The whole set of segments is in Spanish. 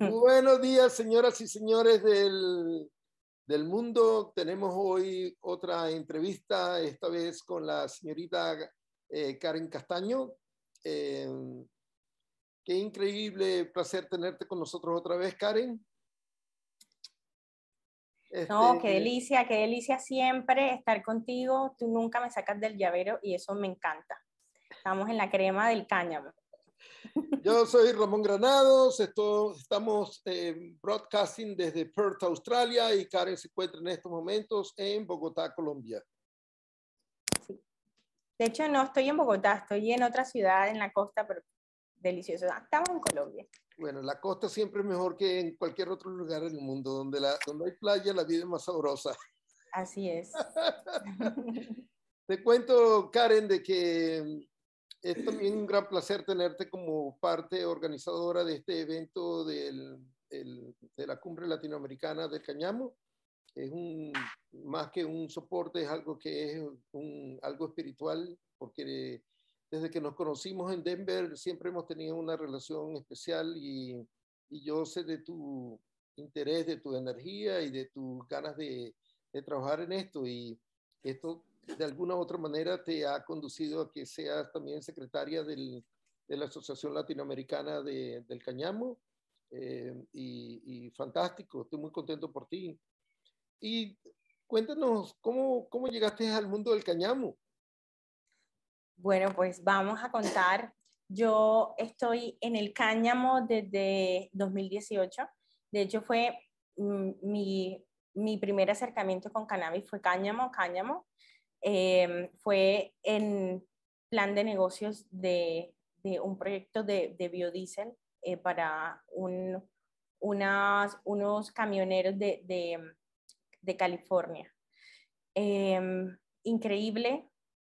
Buenos días, señoras y señores del, mundo. Tenemos hoy otra entrevista, esta vez con la señorita eh, Karen Castaño. Eh, qué increíble placer tenerte con nosotros otra vez, Karen. no, qué este, eh, delicia, qué delicia siempre estar contigo. Tú nunca me sacas del llavero y eso me encanta. Estamos en la crema del cáñamo. Yo soy Ramón Granados, estamos broadcasting desde Perth, Australia y Karen se encuentra en estos momentos en Bogotá, Colombia. De hecho, no estoy en Bogotá, estoy en otra ciudad en la costa, pero delicioso. Ah, estamos en Colombia. Bueno, la costa siempre es mejor que en cualquier otro lugar del mundo. Donde, la, donde hay playa, la vida es más sabrosa. Así es. Te cuento, Karen, de que es también un gran placer tenerte como parte organizadora de este evento de la Cumbre Latinoamericana del Cañamo. Es un, más que un soporte, es algo que es un, algo espiritual, porque desde que nos conocimos en Denver siempre hemos tenido una relación especial y, yo sé de tu interés, de tu energía y de tus ganas de, de trabajar en esto. Y esto de alguna u otra manera te ha conducido a que seas también secretaria de la Asociación Latinoamericana del Cañamo. Eh, y, fantástico, estoy muy contento por ti. Y cuéntanos, ¿cómo, llegaste al mundo del cañamo? Bueno, pues vamos a contar. Yo estoy en el cáñamo desde 2018. De hecho, fue mm, mi, primer acercamiento con cannabis, fue cáñamo, cáñamo. Em, fue en plan de negocios de, un proyecto de, biodiesel eh, para unos camioneros de, California. Em, increíble,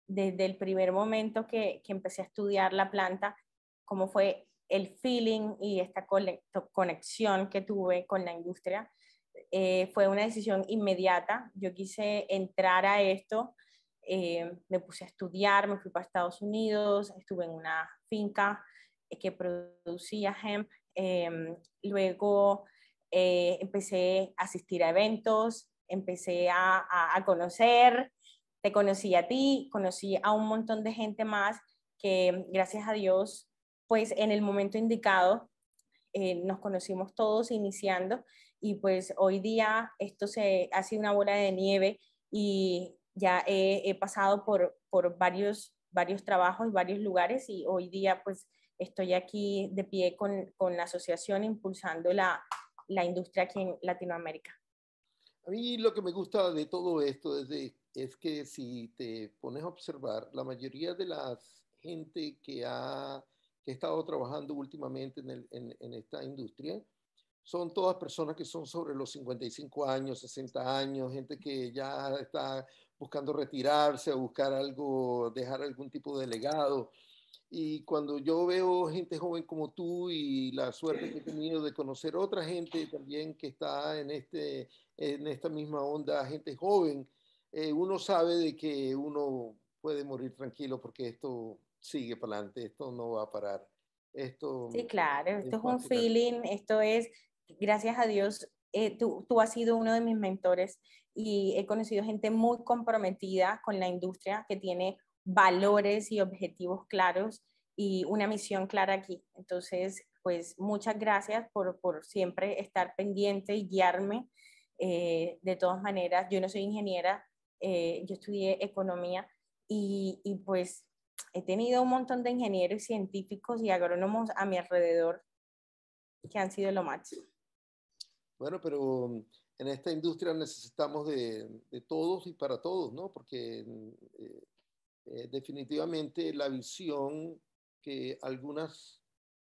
desde el primer momento que, empecé a estudiar la planta, cómo fue el feeling y esta conexión que tuve con la industria. Eh, fue una decisión inmediata. Yo quise entrar a esto eh, me puse a estudiar, me fui para Estados Unidos, estuve en una finca eh, que producía hemp, eh, luego empecé a asistir a eventos, empecé a, a, conocer, te conocí a ti, conocí a un montón de gente más que gracias a Dios, pues en el momento indicado nos conocimos todos iniciando y pues hoy día esto se ha sido una bola de nieve y ya he, pasado por, por varios, varios trabajos varios lugares y hoy día pues estoy aquí de pie con, con la asociación impulsando la, la, industria aquí en Latinoamérica. A mí lo que me gusta de todo esto es, es que si te pones a observar, la mayoría de la gente que ha, que ha estado trabajando últimamente en, en esta industria son todas personas que son sobre los 55 años, 60 años, gente que ya está buscando retirarse a buscar algo, dejar algún tipo de legado. Y cuando yo veo gente joven como tú y la suerte que he tenido de conocer otra gente también que está en, este, en esta misma onda, gente joven, eh, uno sabe de que uno puede morir tranquilo porque esto sigue para adelante, esto no va a parar. Esto sí, claro, esto es, un feeling, esto es, gracias a Dios, eh, tú, tú has sido uno de mis mentores y he conocido gente muy comprometida con la industria que tiene valores y objetivos claros y una misión clara aquí. Entonces, pues muchas gracias por, por siempre estar pendiente y guiarme. Eh, de todas maneras, yo no soy ingeniera, eh, yo estudié economía y, y pues he tenido un montón de ingenieros científicos y agrónomos a mi alrededor que han sido lo máximo. Bueno, pero en esta industria necesitamos de, todos y para todos, ¿no? Porque eh, eh, definitivamente la visión que algunas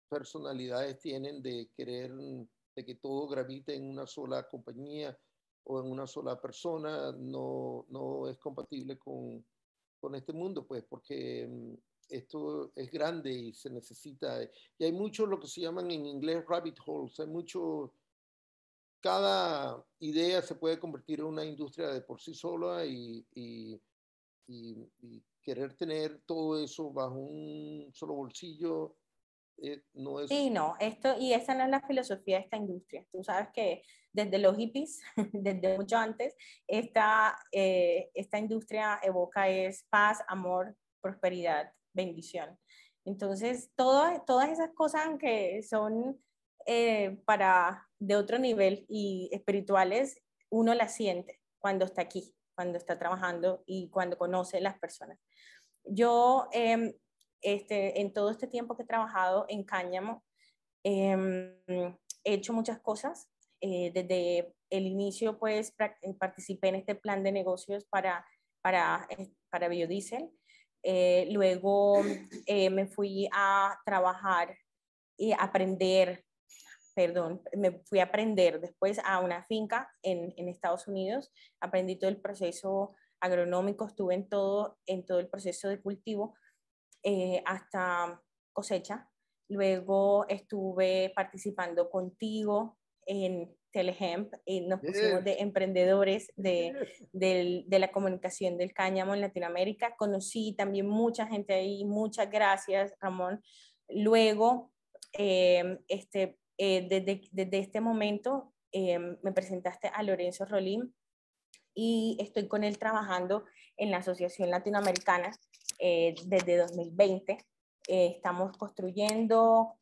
personalidades tienen de querer de que todo gravite en una sola compañía o en una sola persona no, no es compatible con, con este mundo, pues, porque mm, esto es grande y se necesita. Y hay mucho lo que se llaman en inglés rabbit holes, hay mucho cada idea se puede convertir en una industria de por sí sola y, y, querer tener todo eso bajo un solo bolsillo eh, no es... Sí, no, esto, y esa no es la filosofía de esta industria. Tú sabes que desde los hippies, desde mucho antes, esta, eh, esta industria evoca es paz, amor, prosperidad, bendición. Entonces, todo, todas esas cosas que son eh, para, de otro nivel y espirituales, uno la siente cuando está aquí, cuando está trabajando y cuando conoce las personas. Yo, em, este, en todo este tiempo que he trabajado en Cáñamo, em, he hecho muchas cosas. Eh, desde el inicio, pues, eh, participé en este plan de negocios para, para, para biodiesel. luego me fui a trabajar y aprender perdón, me fui a aprender después a una finca en, en, Estados Unidos, aprendí todo el proceso agronómico, estuve en todo, en todo el proceso de cultivo eh, hasta cosecha. Luego estuve participando contigo en Telehemp en nos pusimos de emprendedores de, la comunicación del cáñamo en Latinoamérica. Conocí también mucha gente ahí, muchas gracias, Ramón. Luego, eh, este, eh, desde, desde, este momento em, me presentaste a Lorenzo Rolín y estoy con él trabajando en la Asociación Latinoamericana eh, desde 2020. Eh, estamos construyendo,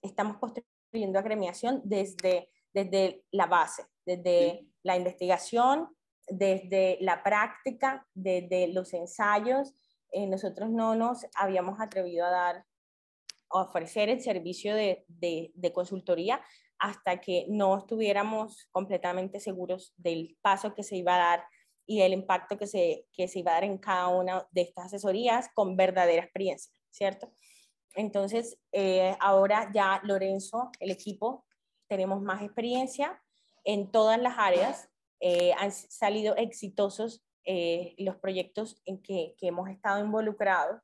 estamos construyendo agremiación desde, desde la base, desde la investigación, desde la práctica, desde los ensayos. nosotros no nos habíamos atrevido a dar ofrecer el servicio de, consultoría hasta que no estuviéramos completamente seguros del paso que se iba a dar y el impacto que se, se iba a dar en cada una de estas asesorías con verdadera experiencia, ¿cierto? Entonces, eh, ahora ya Lorenzo, el equipo, tenemos más experiencia en todas las áreas. Eh, han salido exitosos eh, los proyectos en que, que hemos estado involucrados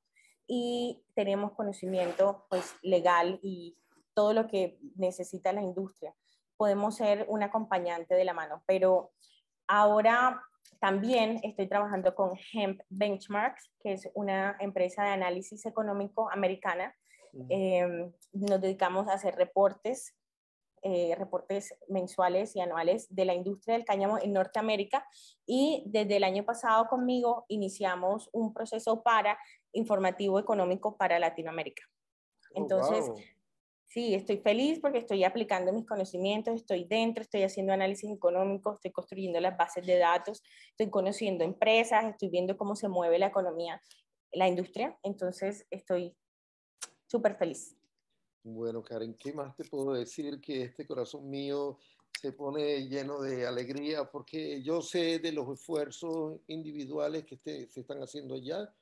y tenemos conocimiento pues, legal y todo lo que necesita la industria. Podemos ser un acompañante de la mano, pero ahora también estoy trabajando con Hemp Benchmarks, que es una empresa de análisis económico americana. Em, nos dedicamos a hacer reportes eh, reportes mensuales y anuales de la industria del cáñamo en Norteamérica y desde el año pasado conmigo iniciamos un proceso para informativo económico para Latinoamérica. Oh, Entonces, sí, estoy feliz porque estoy aplicando mis conocimientos, estoy dentro, estoy haciendo análisis económicos, estoy construyendo las bases de datos, estoy conociendo empresas, estoy viendo cómo se mueve la economía, la industria. Entonces, estoy súper feliz. Bueno, Karen, ¿qué más te puedo decir? Que este corazón mío se pone lleno de alegría porque yo sé de los esfuerzos individuales que este, se están haciendo allá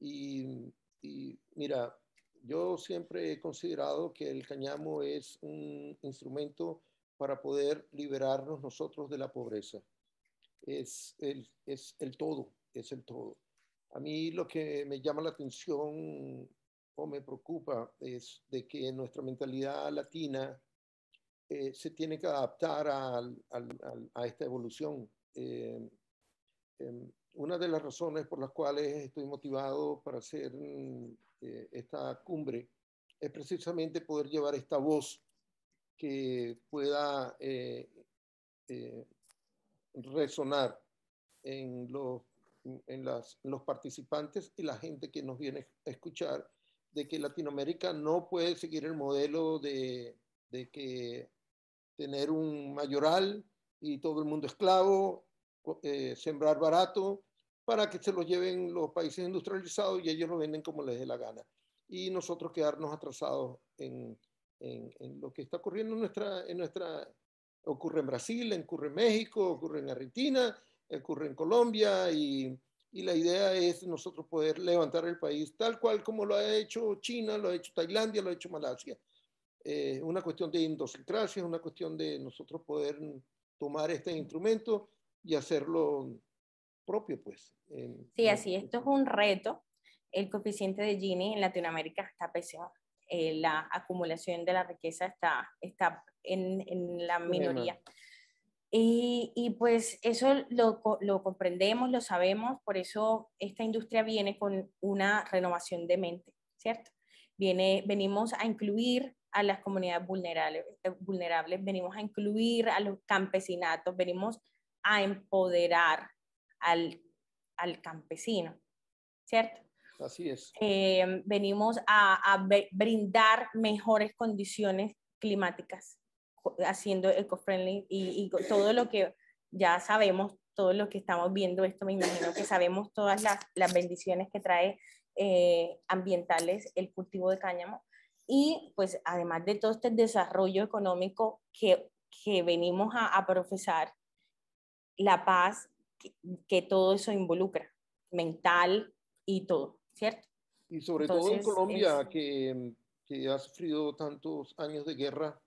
y, y, mira, yo siempre he considerado que el cañamo es un instrumento para poder liberarnos nosotros de la pobreza. Es el, es el todo, es el todo. A mí lo que me llama la atención me preocupa es de que nuestra mentalidad latina eh, se tiene que adaptar a, esta evolución. Em, em, una de las razones por las cuales estoy motivado para hacer mm, eh, esta cumbre es precisamente poder llevar esta voz que pueda eh, resonar en los, en los participantes y la gente que nos viene a escuchar de que Latinoamérica no puede seguir el modelo de, que tener un mayoral y todo el mundo esclavo, eh, sembrar barato, para que se lo lleven los países industrializados y ellos lo venden como les dé la gana. Y nosotros quedarnos atrasados en, lo que está ocurriendo en nuestra, en nuestra... Ocurre en Brasil, ocurre en México, ocurre en Argentina, ocurre en Colombia y y la idea es nosotros poder levantar el país tal cual como lo ha hecho China, lo ha hecho Tailandia, lo ha hecho Malasia. Es eh, una cuestión de idiosincrasia, es una cuestión de nosotros poder tomar este instrumento y hacerlo propio, pues. sí, así, este esto es un reto. El coeficiente de Gini en Latinoamérica está pésimo. Eh, la acumulación de la riqueza está, está en, en la minoría. Y, pues eso lo, lo, comprendemos, lo sabemos, por eso esta industria viene con una renovación de mente, ¿cierto? Viene, venimos a incluir a las comunidades vulnerables, eh, vulnerables, venimos a incluir a los campesinatos, venimos a empoderar al, al campesino, ¿cierto? Así es. Eh, venimos a, a brindar mejores condiciones climáticas haciendo eco-friendly y, todo lo que ya sabemos, todo lo que estamos viendo esto, me imagino que sabemos todas las, las bendiciones que trae eh, ambientales el cultivo de cáñamo. Y pues además de todo este desarrollo económico que, que venimos a, a profesar, la paz que, todo eso involucra, mental y todo, ¿cierto? Y sobre todo en Colombia, que, que ha sufrido tantos años de guerra,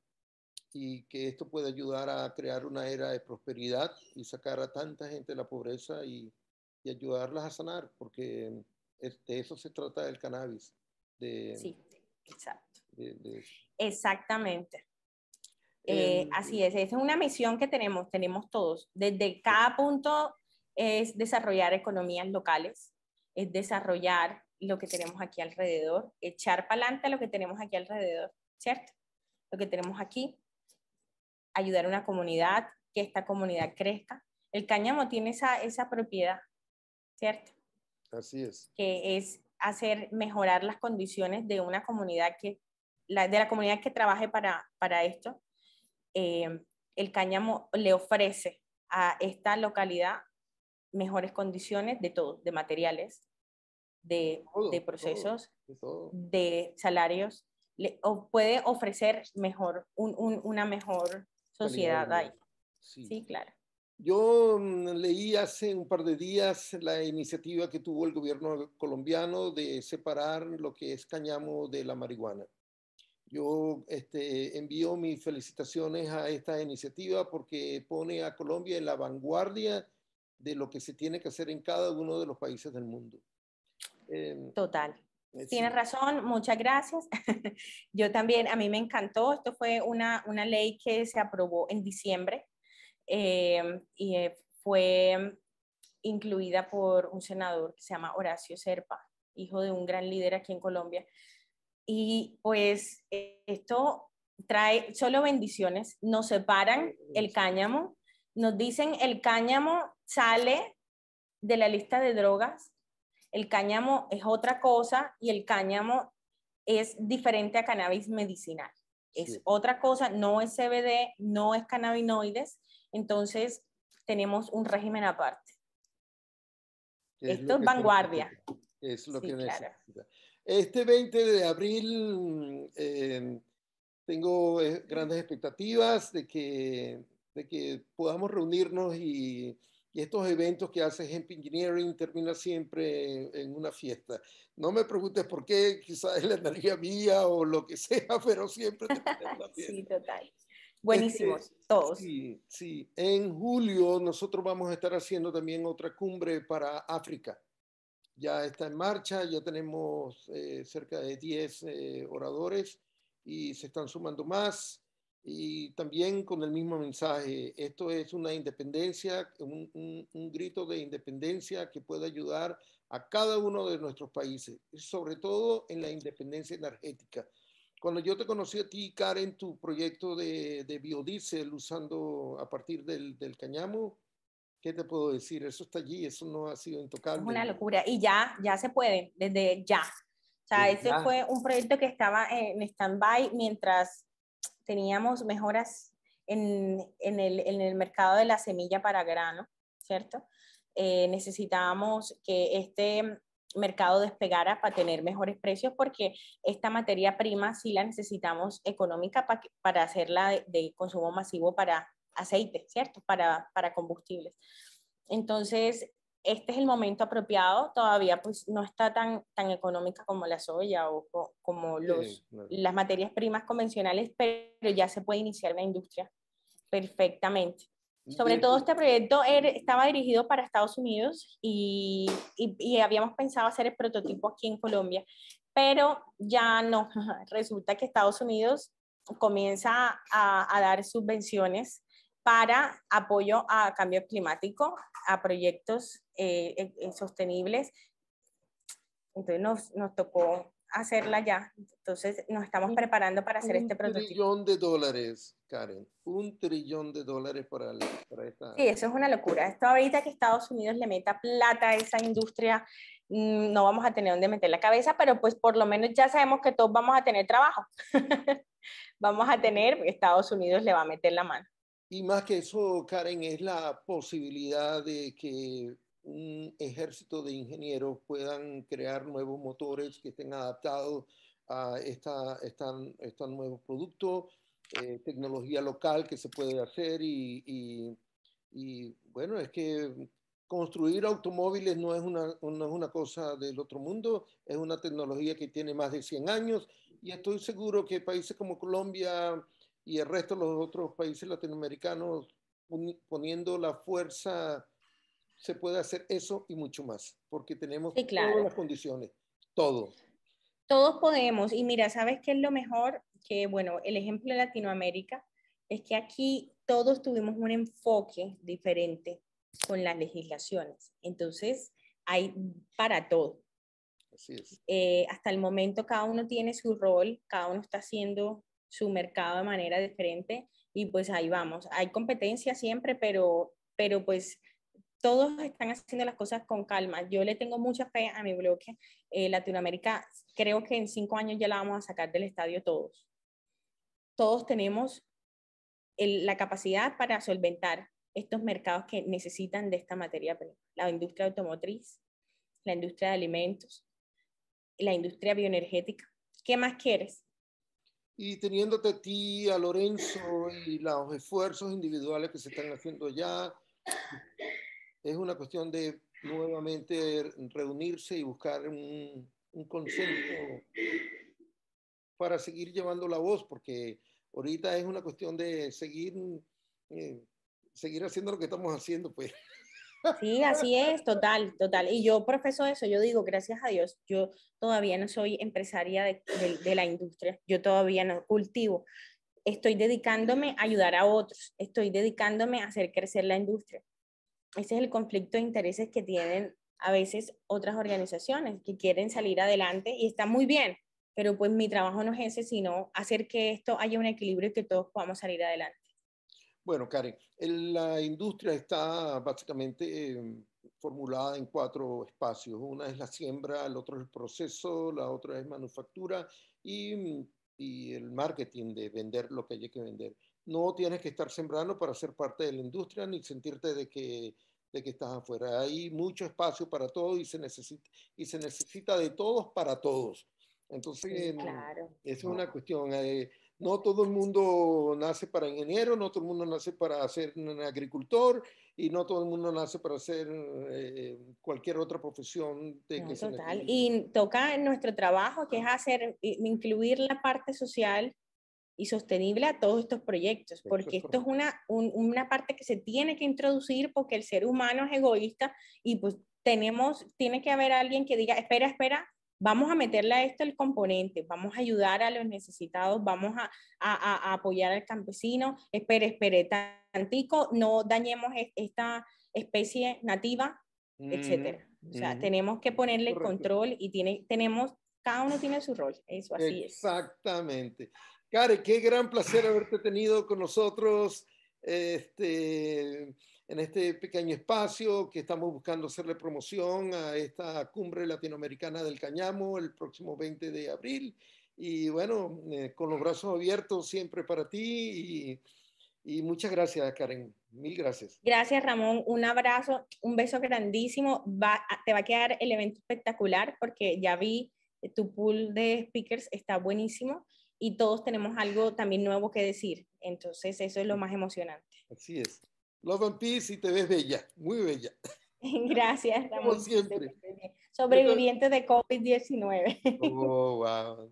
y que esto puede ayudar a crear una era de prosperidad y sacar a tanta gente de la pobreza y, ayudarlas a sanar, porque de eso se trata el cannabis. sí, exacto. Exactamente. Eh, em, así es, esa es una misión que tenemos, tenemos todos. Desde cada punto es desarrollar economías locales, es desarrollar lo que tenemos aquí alrededor, echar para adelante lo que tenemos aquí alrededor, ¿cierto? Lo que tenemos aquí, ayudar a una comunidad, que esta comunidad crezca. El cáñamo tiene esa, esa propiedad, ¿cierto? Así es. Que es hacer mejorar las condiciones de una comunidad que, la, de la comunidad que trabaje para, para esto. Eh, el cáñamo le ofrece a esta localidad mejores condiciones de todo, de materiales, de, de procesos, de, salarios. o puede ofrecer mejor, un, un, una mejor sociedad hay. Sí. claro. Yo mm, leí hace un par de días la iniciativa que tuvo el gobierno colombiano de separar lo que es cañamo de la marihuana. Yo este, envío mis felicitaciones a esta iniciativa porque pone a Colombia en la vanguardia de lo que se tiene que hacer en cada uno de los países del mundo. Em, Total. Eh, Tienes razón, muchas gracias. Yo también, a mí me encantó, esto fue una, ley que se aprobó en diciembre em, y eh, fue incluida por un senador que se llama Horacio Serpa, hijo de un gran líder aquí en Colombia. Y pues e, esto trae solo bendiciones, nos separan el cáñamo, nos dicen el cáñamo sale de la lista de drogas el cáñamo es otra cosa y el cáñamo es diferente a cannabis medicinal. Es otra cosa, no es CBD, no es cannabinoides, entonces tenemos un régimen aparte. Esto es vanguardia. Es lo que Este 20 de abril em, tengo eh, grandes expectativas de que, de que podamos reunirnos y y estos eventos que hace Hemp Engineering termina siempre en, una fiesta. No me preguntes por qué, quizás es la energía mía o lo que sea, pero siempre termina sí, total. Este, Buenísimos, todos. Sí, sí. En julio nosotros vamos a estar haciendo también otra cumbre para África. Ya está en marcha, ya tenemos eh, cerca de 10 eh, oradores y se están sumando más y también con el mismo mensaje. Esto es una independencia, un, un, grito de independencia que puede ayudar a cada uno de nuestros países, sobre todo en la independencia energética. Cuando yo te conocí a ti, Karen, tu proyecto de, de biodiesel usando a partir del, del cañamo, ¿qué te puedo decir? Eso está allí, eso no ha sido intocable. una locura y ya, ya se puede, desde ya. O sea, ese fue un proyecto que estaba en stand-by mientras teníamos mejoras en, el, mercado de la semilla para grano, ¿cierto? Eh, necesitábamos que este mercado despegara para tener mejores precios porque esta materia prima sí la necesitamos económica para, para hacerla de, consumo masivo para aceite, ¿cierto? Para, para combustibles. Entonces, este es el momento apropiado, todavía pues no está tan, tan económica como la soya o como los, las materias primas convencionales, pero ya se puede iniciar la industria perfectamente. Sobre todo este proyecto estaba dirigido para Estados Unidos y, habíamos pensado hacer el prototipo aquí en Colombia, pero ya no. Resulta que Estados Unidos comienza a, a dar subvenciones para apoyo a cambio climático, a proyectos eh, sostenibles. Entonces nos, tocó hacerla ya. Entonces nos estamos preparando para hacer este prototipo. Un trillón de dólares, Karen. Un trillón de dólares para, para esta... Sí, eso es una locura. Esto ahorita que Estados Unidos le meta plata a esa industria, mm, no vamos a tener dónde meter la cabeza, pero pues por lo menos ya sabemos que todos vamos a tener trabajo. vamos a tener, Estados Unidos le va a meter la mano. Y más que eso, Karen, es la posibilidad de que un ejército de ingenieros puedan crear nuevos motores que estén adaptados a estos esta, este nuevos productos, eh, tecnología local que se puede hacer y, y, bueno, es que construir automóviles no es, una, no es una cosa del otro mundo, es una tecnología que tiene más de 100 años y estoy seguro que países como Colombia, y el resto de los otros países latinoamericanos poniendo la fuerza, se puede hacer eso y mucho más, porque tenemos todas las condiciones, todo. Todos podemos, y mira, ¿sabes qué es lo mejor? Que bueno, el ejemplo de Latinoamérica es que aquí todos tuvimos un enfoque diferente con las legislaciones, entonces hay para todo. Así es. Eh, hasta el momento cada uno tiene su rol, cada uno está haciendo su mercado de manera diferente y pues ahí vamos. Hay competencia siempre, pero, pero pues todos están haciendo las cosas con calma. Yo le tengo mucha fe a mi bloque. Eh, Latinoamérica, creo que en cinco años ya la vamos a sacar del estadio todos. Todos tenemos la capacidad para solventar estos mercados que necesitan de esta materia prima. La industria automotriz, la industria de alimentos, la industria bioenergética. ¿Qué más quieres? y teniéndote a ti, a Lorenzo y los esfuerzos individuales que se están haciendo ya, es una cuestión de nuevamente reunirse y buscar un, consenso para seguir llevando la voz, porque ahorita es una cuestión de seguir, eh, seguir haciendo lo que estamos haciendo, pues. Sí, así es, total, total. Y yo profeso eso, yo digo, gracias a Dios, yo todavía no soy empresaria de, la industria, yo todavía no cultivo. Estoy dedicándome a ayudar a otros, estoy dedicándome a hacer crecer la industria. Ese es el conflicto de intereses que tienen a veces otras organizaciones que quieren salir adelante y está muy bien, pero pues mi trabajo no es ese, sino hacer que esto haya un equilibrio y que todos podamos salir adelante. Bueno, Karen, la industria está básicamente em, formulada en cuatro espacios. Una es la siembra, el otro es el proceso, la otra es manufactura y, mm, el marketing de vender lo que hay que vender. No tienes que estar sembrando para ser parte de la industria ni sentirte de que, de que estás afuera. Hay mucho espacio para todo y se necesita, y se necesita de todos para todos. Entonces, em, es una cuestión. de... Eh, no todo el mundo nace para ingeniero, no todo el mundo nace para ser un agricultor y no todo el mundo nace para hacer eh, cualquier otra profesión. De total. y toca en nuestro trabajo, que es hacer, incluir la parte social y sostenible a todos estos proyectos, porque esto es una, una parte que se tiene que introducir porque el ser humano es egoísta y pues tenemos, tiene que haber alguien que diga, espera, espera, vamos a meterle a esto el componente, vamos a ayudar a los necesitados, vamos a, apoyar al campesino, espere, espere tantico, no dañemos esta especie nativa, etcétera. O sea, tenemos que ponerle control y tiene, tenemos, cada uno tiene su rol, eso así es. Exactamente. Care, qué gran placer haberte tenido con nosotros. Este, en este pequeño espacio que estamos buscando hacerle promoción a esta cumbre latinoamericana del Cañamo el próximo 20 de abril. Y bueno, eh, con los brazos abiertos siempre para ti y, muchas gracias, Karen. Mil gracias. Gracias, Ramón. Un abrazo, un beso grandísimo. Ah, te va a quedar el evento espectacular porque ya vi eh, tu pool de speakers, está buenísimo y todos tenemos algo también nuevo que decir. Entonces, eso es lo más emocionante. Así es. Love and Peace y te ves bella, muy bella. Gracias, estamos siempre. Sobreviviente de COVID-19. wow.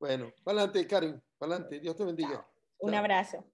Bueno, pa'lante adelante, Karen, adelante. Dios te bendiga. Un abrazo.